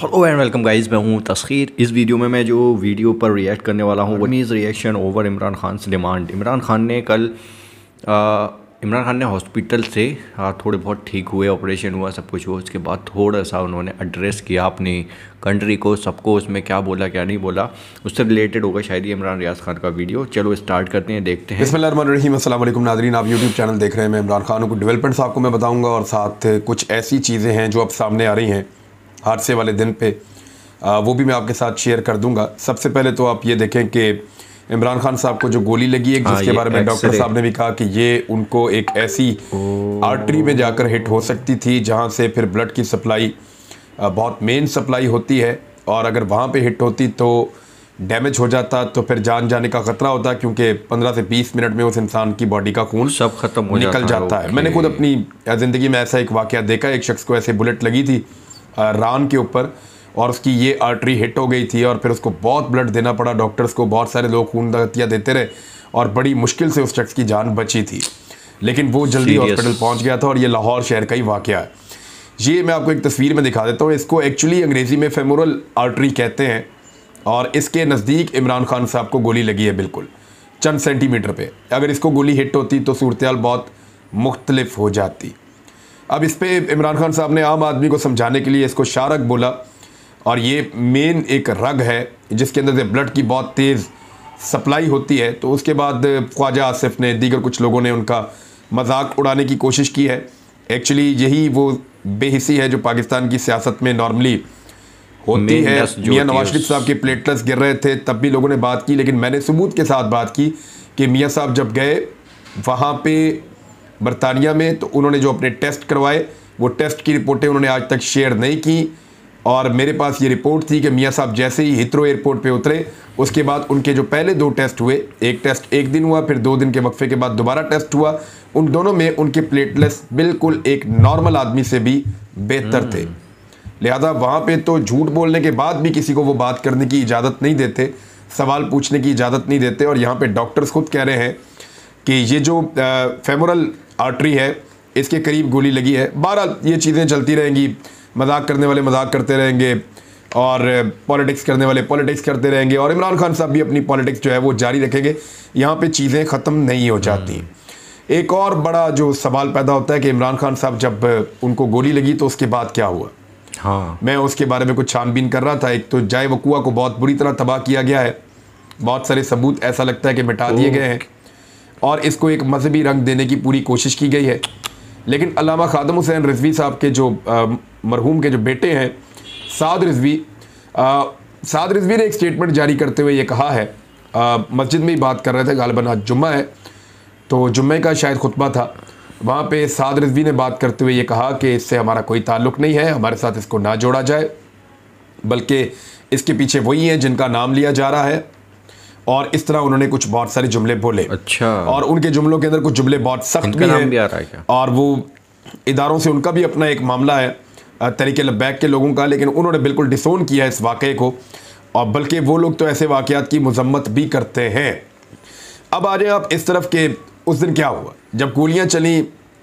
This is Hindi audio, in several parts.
हेलो एंड वेलकम गाइस मैं हूं तस्खीर इस वीडियो में मैं जो वीडियो पर रिएक्ट करने वाला हूं वो मीज़ रिएक्शन ओवर इमरान खान से डिमांड इमरान खान ने कल इमरान खान ने हॉस्पिटल से आ, थोड़े बहुत ठीक हुए ऑपरेशन हुआ सब कुछ हुआ उसके बाद थोड़ा सा उन्होंने एड्रेस किया अपनी कंट्री को सबको उसमें क्या बोला क्या नहीं बोला उससे रिलेटेड होगा शायद इमरान रियाज खान का वीडियो चलो स्टार्ट करते हैं देखते हैं इसमें असल नाजरीन आप यूट्यूब चैनल देख रहे हैं इमरान खान को डिवेलपमेंट्स आपको मैं बताऊँगा और साथ कुछ ऐसी चीज़ें हैं जो अब सामने आ रही हैं हादसे वाले दिन पे आ, वो भी मैं आपके साथ शेयर कर दूंगा सबसे पहले तो आप ये देखें कि इमरान खान साहब को जो गोली लगी है हाँ, जिसके बारे में डॉक्टर साहब ने भी कहा कि ये उनको एक ऐसी आर्टरी में जाकर हिट हो सकती थी जहाँ से फिर ब्लड की सप्लाई बहुत मेन सप्लाई होती है और अगर वहाँ पर हिट होती तो डैमेज हो जाता तो फिर जान जाने का खतरा होता क्योंकि 15 से 20 मिनट में उस इंसान की बॉडी का खून सब खत्म निकल जाता, जाता है मैंने खुद अपनी ज़िंदगी में ऐसा एक वाक्य देखा एक शख्स को ऐसे बुलेट लगी थी रान के ऊपर और उसकी ये आर्टरी हिट हो गई थी और फिर उसको बहुत ब्लड देना पड़ा डॉक्टर्स को बहुत सारे लोग खून दतिया देते रहे और बड़ी मुश्किल से उस शख्स की जान बची थी लेकिन वो जल्दी हॉस्पिटल पहुंच गया था और ये लाहौर शहर का ही वाक़ है ये मैं आपको एक तस्वीर में दिखा देता हूँ इसको एक्चुअली अंग्रेज़ी में फेमोरल आर्टरी कहते हैं और इसके नज़दीक इमरान खान साहब को गोली लगी है बिल्कुल चंद सेंटीमीटर पे अगर इसको गोली हिट होती तो सूरत बहुत मुख्तलफ हो जाती अब इस पर इमरान खान साहब ने आम आदमी को समझाने के लिए इसको शारक बोला और ये मेन एक रग है जिसके अंदर से ब्लड की बहुत तेज़ सप्लाई होती है तो उसके बाद ख्वाजा आसिफ ने दीगर कुछ लोगों ने उनका मजाक उड़ाने की कोशिश की है एक्चुअली यही वो बेहिसी है जो पाकिस्तान की सियासत में नॉर्मली होती है मियाँ नवाज शरीफ साहब के प्लेटलेट्स गिर रहे थे तब भी लोगों ने बात की लेकिन मैंने सबूत के साथ बात की कि मियाँ साहब जब गए वहाँ पे बरतानिया में तो उन्होंने जो अपने टेस्ट करवाए वो टेस्ट की रिपोर्टें उन्होंने आज तक शेयर नहीं की और मेरे पास ये रिपोर्ट थी कि मियाँ साहब जैसे ही हित्रो एयरपोर्ट पर उतरे उसके बाद उनके जो पहले दो टेस्ट हुए एक टेस्ट एक दिन हुआ फिर दो दिन के वक्फे के बाद दोबारा टेस्ट हुआ उन दोनों में उनके प्लेटलेट्स बिल्कुल एक नॉर्मल आदमी से भी बेहतर थे हम्म। लिहाजा वहाँ पे तो झूठ बोलने के बाद भी किसी को वो बात करने की इजाज़त नहीं देते सवाल पूछने की इजाज़त नहीं देते और यहाँ पे डॉक्टर्स खुद कह रहे हैं कि ये जो फेमोरल आर्टरी है इसके करीब गोली लगी है बहरहाल ये चीज़ें चलती रहेंगी मजाक करने वाले मजाक करते रहेंगे और पॉलिटिक्स करने वाले पॉलिटिक्स करते रहेंगे और इमरान खान साहब भी अपनी पॉलिटिक्स जो है वो जारी रखेंगे यहाँ पे चीज़ें ख़त्म नहीं हो जाती हम्म। एक और बड़ा जो सवाल पैदा होता है कि इमरान खान साहब जब उनको गोली लगी तो उसके बाद क्या हुआ हाँ मैं उसके बारे में कुछ छानबीन कर रहा था एक तो जाए वकुआ को बहुत बुरी तरह तबाह किया गया है बहुत सारे सबूत ऐसा लगता है कि मिटा दिए गए हैं और इसको एक मजहबी रंग देने की पूरी कोशिश की गई है लेकिन अलामा खादम हुसैन रिजवी साहब के जो मरहूम के जो बेटे हैं साद रिजवी साद रिजवी ने एक स्टेटमेंट जारी करते हुए ये कहा है मस्जिद में ही बात कर रहे थे गालबन आज जुम्मा है तो जुम्मे का शायद खुतबा था वहाँ पे साद रिजवी ने बात करते हुए ये कहा कि इससे हमारा कोई ताल्लुक़ नहीं है हमारे साथ इसको ना जोड़ा जाए बल्कि इसके पीछे वही हैं जिनका नाम लिया जा रहा है और इस तरह उन्होंने कुछ बहुत सारे जुमले बोले अच्छा और उनके जुमलों के अंदर कुछ जुमले बहुत सख्त भी हैं आ है और वो इदारों से उनका भी अपना एक मामला है तरीके लबैक के लोगों का लेकिन उन्होंने बिल्कुल डिसोन किया इस वाक़े को और बल्कि वो लोग तो ऐसे वाक़ात की मजम्मत भी करते हैं अब आ जाए आप इस तरफ के उस दिन क्या हुआ जब गोलियाँ चलें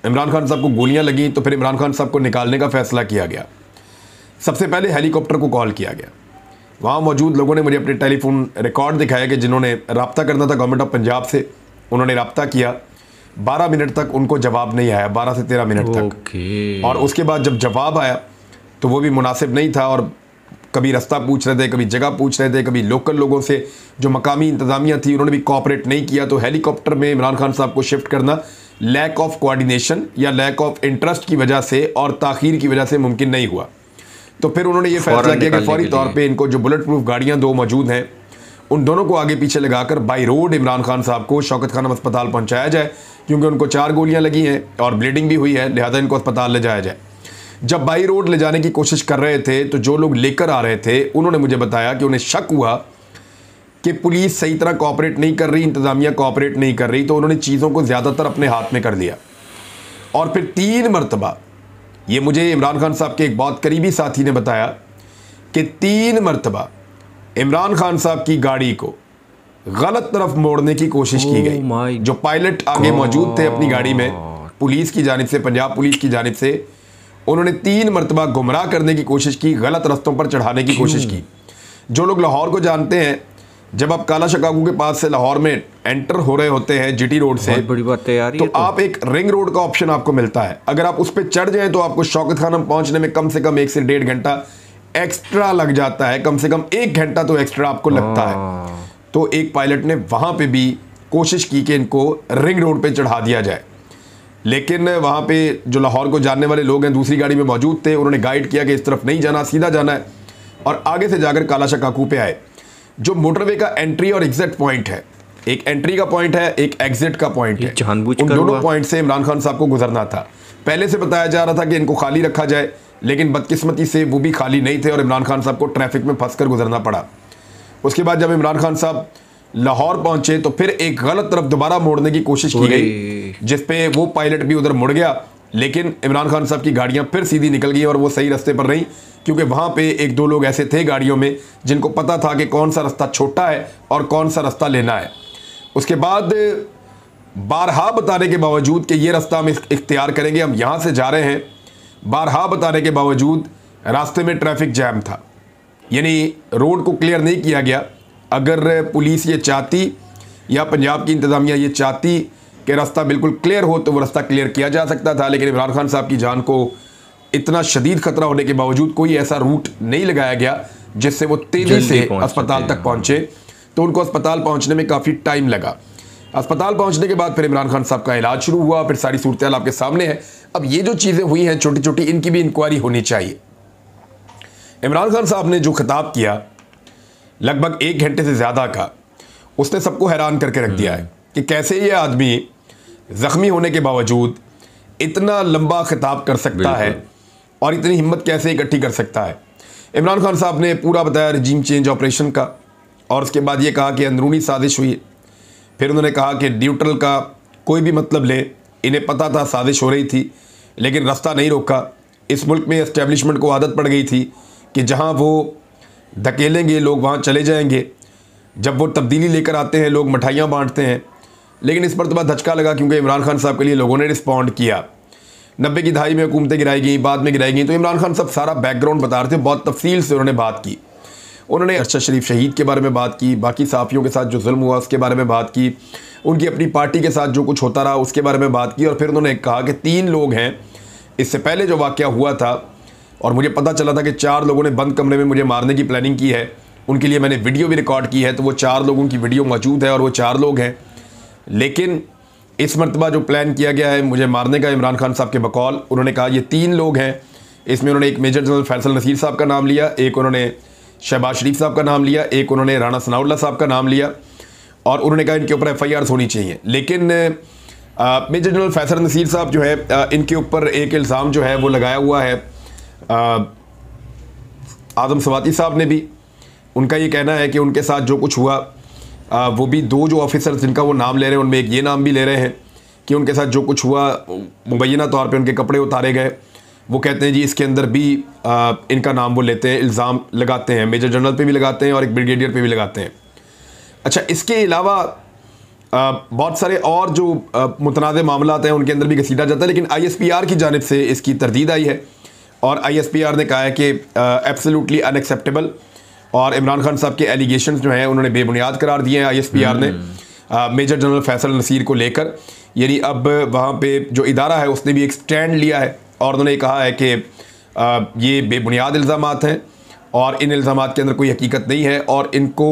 इमरान खान साहब को गोलियाँ लगें तो फिर इमरान खान साहब को निकालने का फ़ैसला किया गया सबसे पहले हेलीकॉप्टर को कॉल किया गया वहाँ मौजूद लोगों ने मुझे अपने टेलीफोन रिकॉर्ड दिखाया कि जिन्होंने रबता करना था गवर्नमेंट ऑफ पंजाब से उन्होंने रबता किया बारह मिनट तक उनको जवाब नहीं आया बारह से तेरह मिनट तक और उसके बाद जब जवाब आया तो वो भी मुनासिब नहीं था और कभी रास्ता पूछ रहे थे कभी जगह पूछ रहे थे कभी लोकल लोगों से जो मकामी इंतजामिया थी उन्होंने भी कॉपरेट नहीं किया तो हेलीकॉप्टर में इमरान खान साहब को शिफ्ट करना लैक ऑफ कोऑर्डिनेशन या लैक ऑफ इंटरेस्ट की वजह से और ताखीर की वजह से मुमकिन नहीं हुआ तो फिर उन्होंने ये फैसला किया कि फौरी तौर पर इनको जो बुलेट प्रूफ गाड़ियाँ दो मौजूद हैं उन दोनों को आगे पीछे लगाकर बाई रोड इमरान खान साहब को शौकत खानम अस्पताल पहुंचाया जाए क्योंकि उनको चार गोलियां लगी हैं और ब्लीडिंग भी हुई है लिहाजा इनको अस्पताल ले जाया जाए जब बाई रोड ले जाने की कोशिश कर रहे थे तो जो लोग लेकर आ रहे थे उन्होंने मुझे बताया कि उन्हें शक हुआ कि पुलिस सही तरह कॉपरेट नहीं कर रही इंतज़ामिया कॉपरेट नहीं कर रही तो उन्होंने चीज़ों को ज़्यादातर अपने हाथ में कर लिया और फिर तीन मरतबा ये मुझे इमरान खान साहब के एक बहुत करीबी साथी ने बताया कि तीन मरतबा इमरान खान साहब की गाड़ी को गलत तरफ मोड़ने की कोशिश की oh गई जो पायलट आगे मौजूद थे अपनी गाड़ी में पुलिस की जानब से पंजाब पुलिस की जानब से उन्होंने तीन मरतबा गुमराह करने की कोशिश की गलत रस्तों पर चढ़ाने की hmm. कोशिश की जो लोग लाहौर को जानते हैं जब आप काला शकाकू के पास से लाहौर में एंटर हो रहे होते हैं जीटी रोड से बड़ी बात तैयारी तो, तो आप एक रिंग रोड का ऑप्शन आपको मिलता है अगर आप उस पर चढ़ जाए तो आपको शौकत खानम पहुंचने में कम से कम एक से डेढ़ घंटा एक्स्ट्रा लग जाता है कम से कम एक घंटा तो एक्स्ट्रा आपको लगता है हाँ। तो एक पायलट ने वहाँ पे भी कोशिश की कि इनको रिंग रोड पे चढ़ा दिया जाए लेकिन वहाँ पे जो लाहौर को जानने वाले लोग हैं दूसरी गाड़ी में मौजूद थे उन्होंने गाइड किया कि इस तरफ नहीं जाना सीधा जाना है और आगे से जाकर कालाशा काकू पे आए जो मोटरवे का एंट्री और एग्जिट पॉइंट है एक एंट्री का पॉइंट है एक एग्जिट का पॉइंट है उन दोनों पॉइंट से इमरान खान साहब को गुजरना था पहले से बताया जा रहा था कि इनको खाली रखा जाए लेकिन बदकिस्मती से वो भी खाली नहीं थे और इमरान खान साहब को ट्रैफिक में फंस गुजरना पड़ा उसके बाद जब इमरान खान साहब लाहौर पहुंचे तो फिर एक गलत तरफ दोबारा मोड़ने की कोशिश की गई जिसपे वो पायलट भी उधर मुड़ गया लेकिन इमरान खान साहब की गाड़ियाँ फिर सीधी निकल गई और वो सही रास्ते पर रहीं क्योंकि वहाँ पे एक दो लोग ऐसे थे गाड़ियों में जिनको पता था कि कौन सा रास्ता छोटा है और कौन सा रास्ता लेना है उसके बाद बारहा बताने के बावजूद कि ये रास्ता हम इख्तियार करेंगे हम यहाँ से जा रहे हैं बारहा बताने के बावजूद रास्ते में ट्रैफिक जैम था यानी रोड को क्लियर नहीं किया गया अगर पुलिस ये चाहती या पंजाब की इंतज़ामिया ये चाहती कि रास्ता बिल्कुल क्लियर हो तो वो रास्ता क्लियर किया जा सकता था लेकिन इमरान खान साहब की जान को इतना शदीद खतरा होने के बावजूद कोई ऐसा रूट नहीं लगाया गया जिससे वो तेज़ी से अस्पताल तक पहुंचे तो उनको अस्पताल पहुंचने में काफ़ी टाइम लगा अस्पताल पहुंचने के बाद फिर इमरान खान साहब का इलाज शुरू हुआ फिर सारी सूरत आपके सामने है अब ये जो चीज़ें हुई हैं छोटी छोटी इनकी भी इंक्वायरी होनी चाहिए इमरान खान साहब ने जो खिताब किया लगभग एक घंटे से ज़्यादा का उसने सबको हैरान करके रख दिया हम्म। है कि कैसे ये आदमी ज़ख्मी होने के बावजूद इतना लंबा खिताब कर सकता है और इतनी हिम्मत कैसे इकट्ठी कर सकता है इमरान खान साहब ने पूरा बताया रिजीम चेंज ऑपरेशन का और उसके बाद ये कहा कि अंदरूनी साजिश हुई फिर उन्होंने कहा कि ड्यूट्रल का कोई भी मतलब लें इन्हें पता था साजिश हो रही थी लेकिन रास्ता नहीं रोका इस मुल्क में इस्टेब्लिशमेंट को आदत पड़ गई थी कि जहाँ वो धकेलेंगे लोग वहाँ चले जाएँगे जब वो तब्दीली लेकर आते हैं लोग मिठाइयाँ बाँटते हैं लेकिन इस पर तो बात धचका लगा क्योंकि इमरान खान साहब के लिए लोगों ने रिस्पॉन्ड किया नब्बे की दहाई में हुकूमतें गिराई गई बाद में गिराई गई तो इमरान खान साहब सारा बैकग्राउंड बता रहे थे बहुत तफसील से उन्होंने बात की उन्होंने अरशद शरीफ शहीद के बारे में बात की बाकी साफियों के साथ जो जुल्म हुआ उसके बारे में बात की उनकी अपनी पार्टी के साथ जो कुछ होता रहा उसके बारे में बात की और फिर उन्होंने कहा कि तीन लोग हैं इससे पहले जो वाक़ हुआ था और मुझे पता चला था कि चार लोगों ने बंद कमरे में मुझे मारने की प्लानिंग की है उनके लिए मैंने वीडियो भी रिकॉर्ड की है तो वो चार लोगों की वीडियो मौजूद है और वो चार लोग हैं लेकिन इस मरतबा जो प्लान किया गया है मुझे मारने का इमरान खान साहब के बकौल उन्होंने कहा ये तीन लोग हैं इसमें उन्होंने एक मेजर जनरल फैसल नसीर साहब का नाम लिया एक उन्होंने शहबाज शरीफ साहब का नाम लिया एक उन्होंने राना सनाउल्ला साहब का नाम लिया और उन्होंने कहा इनके ऊपर एफ आई होनी चाहिए लेकिन मेजर जनरल फैसल नसीर साहब जो है आ, इनके ऊपर एक इल्ज़ाम जो है वो लगाया हुआ है आजम सवाती साहब ने भी उनका ये कहना है कि उनके साथ जो कुछ हुआ वो भी दो जो ऑफिसर जिनका वो नाम ले रहे हैं उनमें एक ये नाम भी ले रहे हैं कि उनके साथ जो कुछ हुआ मुबैना तौर पर उनके कपड़े उतारे गए वो कहते हैं जी इसके अंदर भी आ, इनका नाम वो लेते हैं इल्ज़ाम लगाते हैं मेजर जनरल पे भी लगाते हैं और एक ब्रिगेडियर पे भी लगाते हैं अच्छा इसके अलावा बहुत सारे और जो मुतनाज़ मामला हैं उनके अंदर भी घसीटा जाता है लेकिन आई की जानब से इसकी तरदीद आई है और आई ने कहा है कि एब्सोलूटली अनएक्सेप्टेबल और इमरान खान साहब के एलिगेशन जो हैं उन्होंने बेबुनियाद करार दिए हैं आई ने हम्म। मेजर जनरल फैसल नसीर को लेकर यानी अब वहाँ पे जो इदारा है उसने भी एक स्टैंड लिया है और उन्होंने कहा है कि ये बेबुनियाद इल्ज़ाम हैं और इन इल्ज़ाम के अंदर कोई हकीकत नहीं है और इनको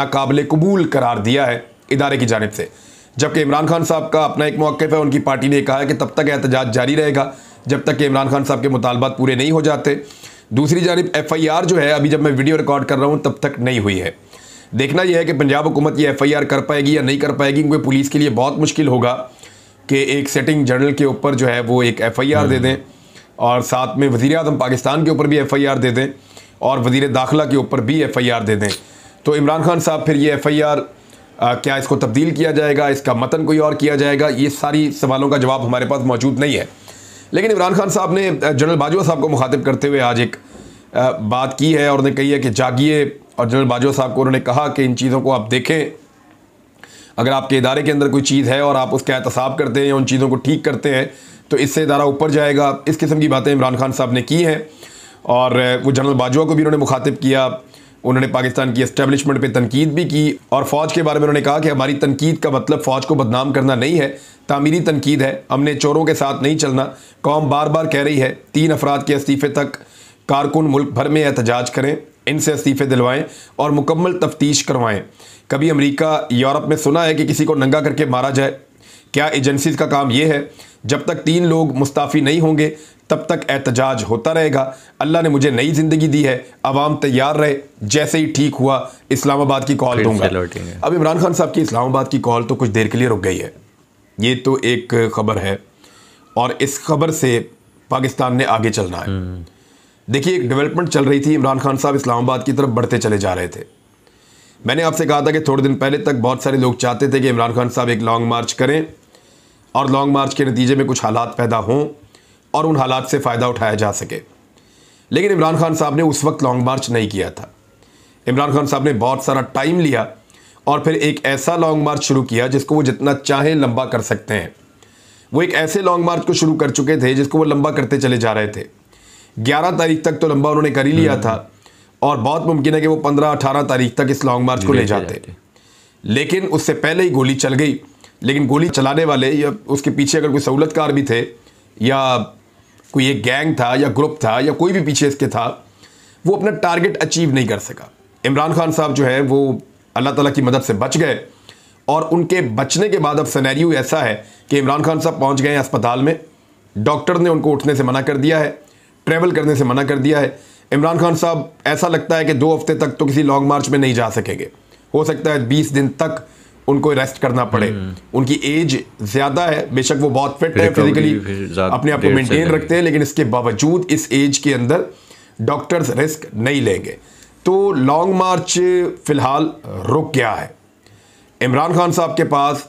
नाकबिल कबूल करार दिया है इदारे की जानब से जबकि इमरान खान साहब का अपना एक मौक़ है उनकी पार्टी ने कहा है कि तब तक एहतजाज जारी रहेगा जब तक कि इमरान खान साहब के मुतालबात पूरे नहीं हो जाते दूसरी जानब एफ आई आर जो है अभी जब मैं वीडियो रिकॉर्ड कर रहा हूँ तब तक नहीं हुई है देखना यह है कि पंजाब हुकूमत ये एफ आई आर कर पाएगी या नहीं कर पाएगी क्योंकि पुलिस के लिए बहुत मुश्किल होगा कि एक सेटिंग जनरल के ऊपर जो है वो एक एफ आई आर दे हम्म। दें और साथ में वज़ी अजम पाकिस्तान के ऊपर भी एफ आई आर दे दें और वजीर दाखिला के ऊपर भी एफ आई आर दे दें तो इमरान खान साहब फिर ये एफ आई आर क्या इसको तब्दील किया जाएगा इसका मतन कोई और किया जाएगा ये सारी सवालों का जवाब हमारे पास मौजूद नहीं है लेकिन इमरान खान साहब ने जनरल बाजवा साहब को मुखातिब करते हुए आज एक बात की है और उन्हें कही है कि जागिए और जनरल बाजवा साहब को उन्होंने कहा कि इन चीज़ों को आप देखें अगर आपके इदारे के अंदर कोई चीज़ है और आप उसका एहतसाब करते हैं या उन चीज़ों को ठीक करते हैं तो इससे इदारा ऊपर जाएगा इस किस्म की बातें इमरान खान साहब ने की हैं और वो जनरल बाजवा को भी उन्होंने मुखातिब किया उन्होंने पाकिस्तान की इस्टेब्लिशमेंट पर तनकीद भी की और फ़ौज के बारे में उन्होंने कहा कि हमारी तनकीद का मतलब फ़ौज को बदनाम करना नहीं है तामीरी तनकीद है हमने चोरों के साथ नहीं चलना कौम बार बार कह रही है तीन अफराद के इस्तीफ़े तक कारकुन मुल्क भर में एहतजाज करें इनसे इस्तीफ़े दिलवाएं और मुकम्मल तफ्तीश करवाएं कभी अमेरिका यूरोप में सुना है कि किसी को नंगा करके मारा जाए क्या एजेंसीज का काम ये है जब तक तीन लोग मुस्ताफ़ी नहीं होंगे तब तक एहतजाज होता रहेगा अल्लाह ने मुझे नई ज़िंदगी दी है आवाम तैयार रहे जैसे ही ठीक हुआ इस्लामाबाद की कॉल दूंगा अब इमरान खान साहब की इस्लामाबाद की कॉल तो कुछ देर के लिए रुक गई है ये तो एक खबर है और इस खबर से पाकिस्तान ने आगे चलना है हम्म। देखिए एक डेवलपमेंट चल रही थी इमरान खान साहब इस्लामाबाद की तरफ बढ़ते चले जा रहे थे मैंने आपसे कहा था कि थोड़े दिन पहले तक बहुत सारे लोग चाहते थे कि इमरान खान साहब एक लॉन्ग मार्च करें और लॉन्ग मार्च के नतीजे में कुछ हालात पैदा हों और उन हालात से फ़ायदा उठाया जा सके लेकिन इमरान खान साहब ने उस वक्त लॉन्ग मार्च नहीं किया था इमरान खान साहब ने बहुत सारा टाइम लिया और फिर एक ऐसा लॉन्ग मार्च शुरू किया जिसको वो जितना चाहें लंबा कर सकते हैं वो एक ऐसे लॉन्ग मार्च को शुरू कर चुके थे जिसको वो लंबा करते चले जा रहे थे ग्यारह तारीख तक तो लंबा उन्होंने कर ही लिया था और बहुत मुमकिन है कि वो पंद्रह अठारह तारीख तक इस लॉन्ग मार्च को ले जाते लेकिन उससे पहले ही गोली चल गई लेकिन गोली चलाने वाले या उसके पीछे अगर कोई सहूलतकार भी थे या कोई एक गैंग था या ग्रुप था या कोई भी पीछे इसके था वो अपना टारगेट अचीव नहीं कर सका इमरान खान साहब जो है वो अल्लाह ताला की मदद से बच गए और उनके बचने के बाद अब सनेरियो ऐसा है कि इमरान खान साहब पहुंच गए अस्पताल में डॉक्टर ने उनको उठने से मना कर दिया है ट्रैवल करने से मना कर दिया है इमरान खान साहब ऐसा लगता है कि दो हफ्ते तक तो किसी लॉन्ग मार्च में नहीं जा सकेंगे हो सकता है बीस दिन तक उनको रेस्ट करना पड़े हम्म। उनकी एज ज्यादा है बेशक वो बहुत फिट है फिजिकली अपने आप को मेंटेन रखते हैं लेकिन इसके बावजूद इस एज के अंदर डॉक्टर्स रिस्क नहीं लेंगे तो लॉन्ग मार्च फिलहाल रुक गया है इमरान खान साहब के पास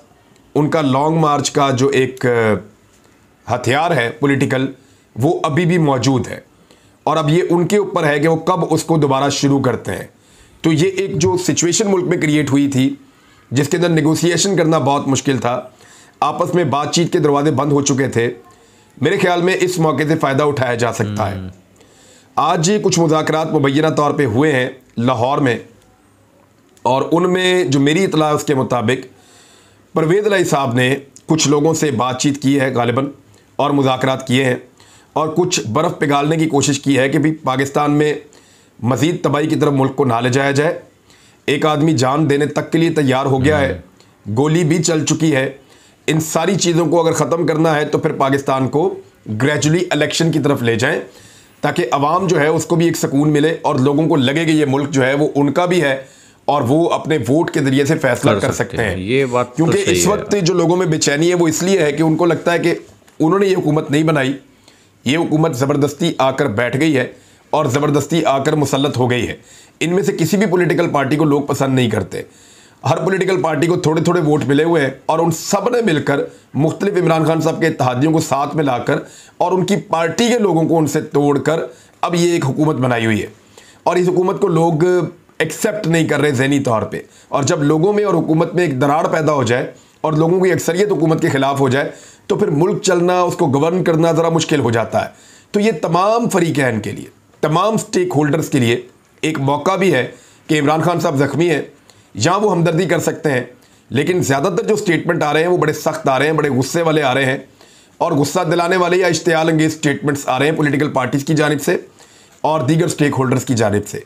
उनका लॉन्ग मार्च का जो एक हथियार है पॉलिटिकल वो अभी भी मौजूद है और अब ये उनके ऊपर है कि वो कब उसको दोबारा शुरू करते हैं तो ये एक जो सिचुएशन मुल्क में क्रिएट हुई थी जिसके अंदर निगोसिएशन करना बहुत मुश्किल था आपस में बातचीत के दरवाजे बंद हो चुके थे मेरे ख्याल में इस मौके से फ़ायदा उठाया जा सकता है हम्म। आज ये कुछ मुजाकर मुबैना तौर पर हुए हैं लाहौर में और उनमें जो मेरी इतला है उसके मुताबिक परवेज लाई साहब ने कुछ लोगों से बातचीत की है गालिबा और मुजाकर किए हैं और कुछ बर्फ़ पिघालने की कोशिश की है कि भाई पाकिस्तान में मज़ीद तबाही की तरफ मुल्क को ना ले जाया जाए एक आदमी जान देने तक के लिए तैयार हो गया है हम्म। गोली भी चल चुकी है इन सारी चीज़ों को अगर ख़त्म करना है तो फिर पाकिस्तान को ग्रेजुअली इलेक्शन की तरफ ले जाएं ताकि आवाम जो है उसको भी एक सुकून मिले और लोगों को लगे कि ये मुल्क जो है वो उनका भी है और वो अपने वोट के जरिए से फैसला कर, कर सकते हैं ये बात तो क्योंकि तो इस वक्त जो लोगों में बेचैनी है वो इसलिए है कि उनको लगता है कि उन्होंने ये हुकूमत नहीं बनाई ये हुकूमत ज़बरदस्ती आकर बैठ गई है और ज़बरदस्ती आकर मुसलत हो गई है इनमें से किसी भी पॉलिटिकल पार्टी को लोग पसंद नहीं करते हर पॉलिटिकल पार्टी को थोड़े थोड़े वोट मिले हुए हैं और उन सब ने मिलकर मुख्तलिफ इमरान खान साहब के इतिहादियों को साथ में लाकर और उनकी पार्टी के लोगों को उनसे तोड़कर अब ये एक हुकूमत बनाई हुई है और इस हुकूमत को लोग एक्सेप्ट नहीं कर रहे जहनी तौर पर और जब लोगों में और हुकूमत में एक दरार पैदा हो जाए और लोगों की अक्सरियत हुकूमत के ख़िलाफ़ हो जाए तो फिर मुल्क चलना उसको गवर्न करना ज़रा मुश्किल हो जाता है तो ये तमाम फरीक हैं इनके लिए तमाम स्टेक होल्डर्स के लिए एक मौका भी है कि इमरान खान साहब ज़ख्मी हैं या वो हमदर्दी कर सकते हैं लेकिन ज़्यादातर जो स्टेटमेंट आ रहे हैं वो बड़े सख्त आ रहे हैं बड़े गुस्से वाले आ रहे हैं और गुस्सा दिलाने वाले या इश्तियाल अंगेज स्टेटमेंट्स आ रहे हैं पोलिटिकल पार्टीज़ की जानब से और दीगर स्टेक होल्डर्स की जानब से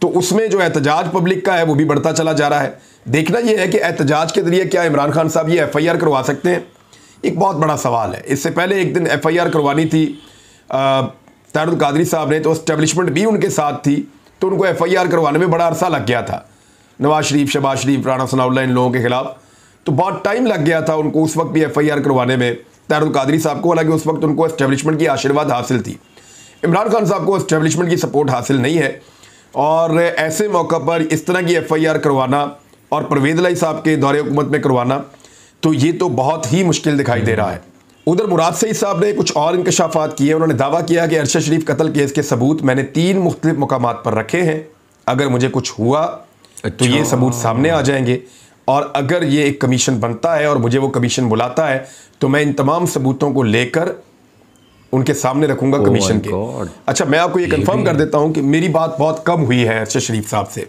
तो उसमें जो एहतजाज पब्लिक का है वो भी बढ़ता चला जा रहा है देखना यह है कि एहतजाज के जरिए क्या इमरान खान साहब ये एफ़ आई आर करवा सकते हैं एक बहुत बड़ा सवाल है इससे पहले एक दिन एफ़ आई आर करवानी थी आ, तारुल कादरी साहब ने तो इस्टेब्लिशमेंट भी उनके साथ थी तो उनको एफ आई आर करवाने में बड़ा अरसा लग गया था नवाज शरीफ शबाज शरीफ राना सनाउल्ला इन लोगों के खिलाफ तो बहुत टाइम लग गया था उनको उस वक्त भी एफ आई आर करवाने में तारुल कादरी साहब को हालांकि उस वक्त उनको इस्टेब्लिशमेंट की आशीर्वाद हासिल थी इमरान खान साहब को इस्टेब्लिशमेंट की सपोर्ट हासिल नहीं है और ऐसे मौका पर इस तरह की एफ आई आर करवाना और परवेद लाई साहब के दौरे हुकूमत में करवाना तो ये तो बहुत ही मुश्किल दिखाई दे रहा है उधर मुराद सईद साहब ने कुछ और इंकशाफात किए उन्होंने दावा किया कि अरशद शरीफ कत्ल केस के सबूत मैंने तीन मुख्तलिफ मकाम पर रखे हैं अगर मुझे कुछ हुआ तो ये अच्छा। सबूत सामने आ जाएंगे और अगर ये एक कमीशन बनता है और मुझे वो कमीशन बुलाता है तो मैं इन तमाम सबूतों को लेकर उनके सामने रखूंगा oh कमीशन के अच्छा मैं आपको ये कंफर्म कर देता हूँ कि मेरी बात बहुत कम हुई है अरशद शरीफ साहब से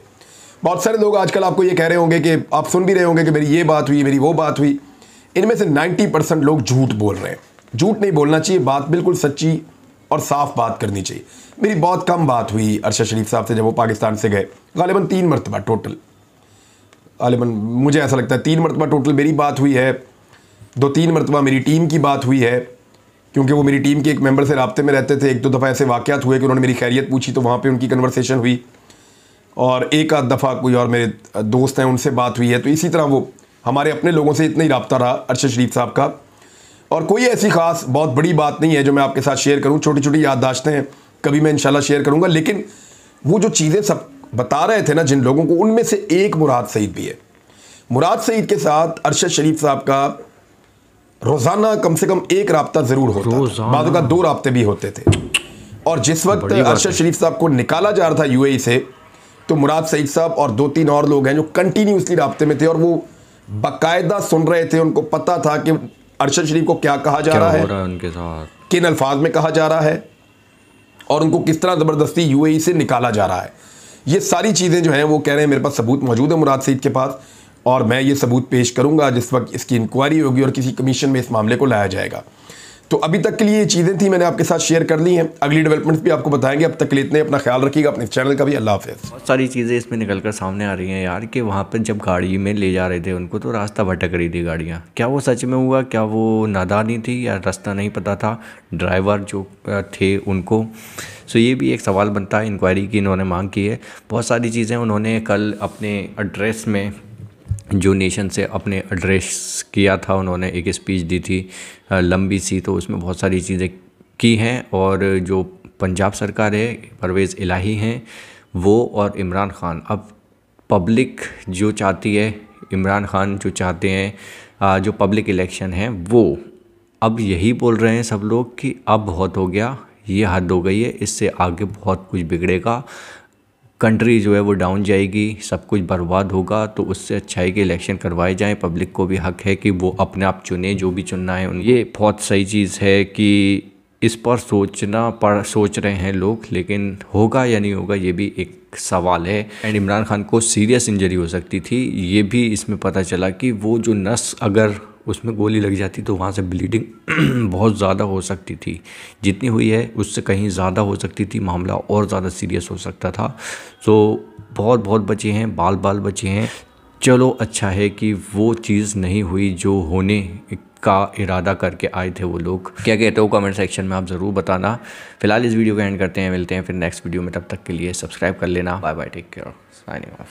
बहुत सारे लोग आजकल आपको ये कह रहे होंगे कि आप सुन भी रहे होंगे कि मेरी ये बात हुई मेरी वो बात हुई इनमें से 90 परसेंट लोग झूठ बोल रहे हैं झूठ नहीं बोलना चाहिए बात बिल्कुल सच्ची और साफ बात करनी चाहिए मेरी बहुत कम बात हुई अरशद शरीफ साहब से जब वो पाकिस्तान से गए गालिबा तीन मरतबा टोटल गालिबा मुझे ऐसा लगता है तीन मरतबा टोटल मेरी बात हुई है दो तीन मरतबा मेरी टीम की बात हुई है क्योंकि वो मेरी टीम के एक मेंबर से रबते में रहते थे एक दो दफ़ा ऐसे वाक़ हुए कि उन्होंने मेरी खैरियत पूछी तो वहाँ पर उनकी कन्वर्सेशन हुई और एक आध दफ़ा कोई और मेरे दोस्त हैं उनसे बात हुई है तो इसी तरह वो हमारे अपने लोगों से इतना ही रबता रहा अरशद शरीफ साहब का और कोई ऐसी ख़ास बहुत बड़ी बात नहीं है जो मैं आपके साथ शेयर करूँ छोटी छोटी याददाश्तें हैं कभी मैं इनशाला शेयर करूँगा लेकिन वो जो चीज़ें सब बता रहे थे ना जिन लोगों को उनमें से एक मुराद सईद भी है मुराद सईद के साथ अरशद शरीफ साहब का रोज़ाना कम से कम एक रबता ज़रूर होता बाद का दो रबते भी होते थे और जिस वक्त अरशद शरीफ साहब को निकाला जा रहा था यूएई से तो मुराद सईद साहब और दो तीन और लोग हैं जो कंटिन्यूसली रबते में थे और वो बाकायदा सुन रहे थे उनको पता था कि अरशद शरीफ को क्या कहा जा क्या रहा है उनके साथ किन अल्फाज में कहा जा रहा है और उनको किस तरह ज़बरदस्ती यूएई से निकाला जा रहा है ये सारी चीज़ें जो हैं वो कह रहे हैं मेरे पास सबूत मौजूद है मुराद सईद के पास और मैं ये सबूत पेश करूंगा जिस वक्त इसकी इंक्वायरी होगी और किसी कमीशन में इस मामले को लाया जाएगा तो अभी तक के लिए ये चीज़ें थी मैंने आपके साथ शेयर कर ली हैं अगली डेवलपमेंट्स भी आपको बताएंगे अब तक के लिए इतने अपना ख्याल रखिएगा अपने चैनल का भी अल्लाह हाफ़ बहुत सारी चीज़ें इसमें निकल कर सामने आ रही हैं यार कि वहाँ पर जब गाड़ी में ले जा रहे थे उनको तो रास्ता भटक रही थी गाड़ियाँ क्या वो सच में हुआ क्या वो नादानी थी या रास्ता नहीं पता था ड्राइवर जो थे उनको सो ये भी एक सवाल बनता है इंक्वायरी की इन्होंने मांग की है बहुत सारी चीज़ें उन्होंने कल अपने एड्रेस में जो नेशन से अपने एड्रेस किया था उन्होंने एक स्पीच दी थी लंबी सी तो उसमें बहुत सारी चीज़ें की हैं और जो पंजाब सरकार है परवेज़ इलाही हैं वो और इमरान ख़ान अब पब्लिक जो चाहती है इमरान ख़ान जो चाहते हैं जो पब्लिक इलेक्शन है वो अब यही बोल रहे हैं सब लोग कि अब बहुत हो गया ये हद हो गई है इससे आगे बहुत कुछ बिगड़ेगा कंट्री जो है वो डाउन जाएगी सब कुछ बर्बाद होगा तो उससे अच्छा है कि इलेक्शन करवाए जाएं पब्लिक को भी हक है कि वो अपने आप चुने जो भी चुनना है ये बहुत सही चीज़ है कि इस पर सोचना पर सोच रहे हैं लोग लेकिन होगा या नहीं होगा ये भी एक सवाल है एंड इमरान खान को सीरियस इंजरी हो सकती थी ये भी इसमें पता चला कि वो जो नस अगर उसमें गोली लग जाती तो वहाँ से ब्लीडिंग बहुत ज़्यादा हो सकती थी जितनी हुई है उससे कहीं ज़्यादा हो सकती थी मामला और ज़्यादा सीरियस हो सकता था सो बहुत बहुत बचे हैं बाल बाल बचे हैं चलो अच्छा है कि वो चीज़ नहीं हुई जो होने का इरादा करके आए थे वो लोग क्या कहते हो कमेंट सेक्शन में आप ज़रूर बताना फिलहाल इस वीडियो को एंड करते हैं मिलते हैं फिर नेक्स्ट वीडियो में तब तक के लिए सब्सक्राइब कर लेना bye bye take care signing of